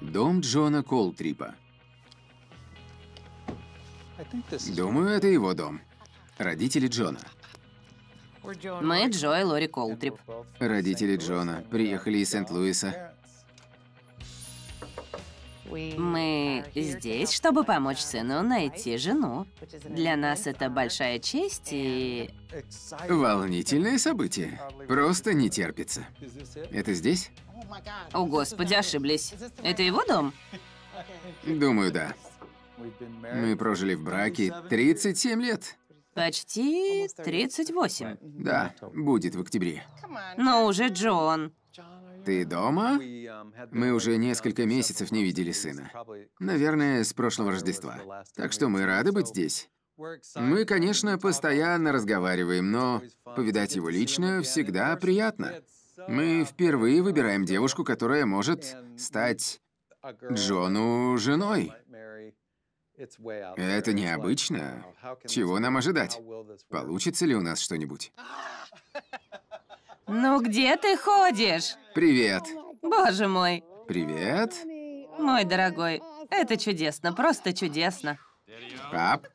Дом Джона Колтрипа. Думаю, это его дом. Родители Джона. Мы Джо и Лори Колтрип. Родители Джона приехали из Сент-Луиса. Мы здесь, чтобы помочь сыну найти жену. Для нас это большая честь и... Волнительное событие. Просто не терпится. Это здесь? О, Господи, ошиблись. Это его дом? Думаю, да. Мы прожили в браке 37 лет. Почти 38. Да, будет в октябре. Но уже Джон. Ты дома? Мы уже несколько месяцев не видели сына. Наверное, с прошлого Рождества. Так что мы рады быть здесь. Мы, конечно, постоянно разговариваем, но повидать его лично всегда приятно. Мы впервые выбираем девушку, которая может стать Джону женой. Это необычно. Чего нам ожидать? Получится ли у нас что-нибудь? Ну где ты ходишь? Привет. Боже мой. Привет. Мой дорогой, это чудесно, просто чудесно. Пап.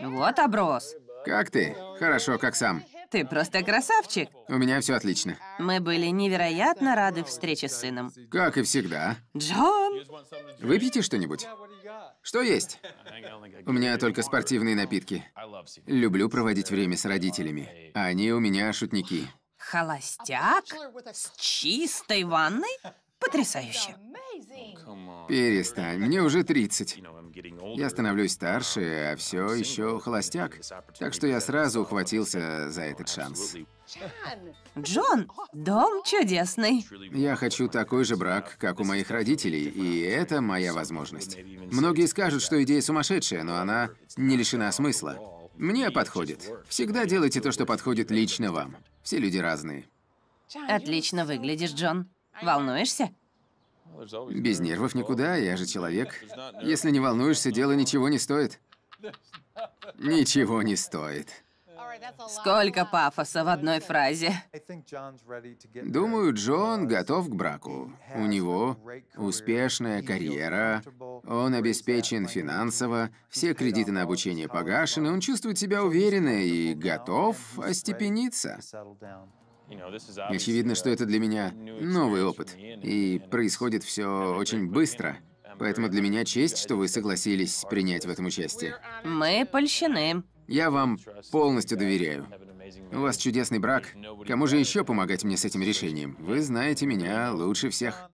Вот оброс. Как ты? Хорошо, как сам. Ты просто красавчик. У меня все отлично. Мы были невероятно рады встрече с сыном. Как и всегда. Джон! Выпьете что-нибудь? Что есть? У меня только спортивные напитки. Люблю проводить время с родителями. Они у меня шутники. Холостяк с чистой ванной? Потрясающе. Перестань, мне уже 30. Я становлюсь старше, а все еще холостяк. Так что я сразу ухватился за этот шанс. Джон, дом чудесный. Я хочу такой же брак, как у моих родителей, и это моя возможность. Многие скажут, что идея сумасшедшая, но она не лишена смысла. Мне подходит. Всегда делайте то, что подходит лично вам. Все люди разные. Отлично выглядишь, Джон. Волнуешься? Без нервов никуда, я же человек. Если не волнуешься, дело ничего не стоит. Ничего не стоит. Сколько пафоса в одной фразе. Думаю, Джон готов к браку. У него успешная карьера, он обеспечен финансово, все кредиты на обучение погашены, он чувствует себя уверенно и готов остепениться. Очевидно, что это для меня новый опыт, и происходит все очень быстро. Поэтому для меня честь, что вы согласились принять в этом участие. Мы польщены. Я вам полностью доверяю. У вас чудесный брак. Кому же еще помогать мне с этим решением? Вы знаете меня лучше всех.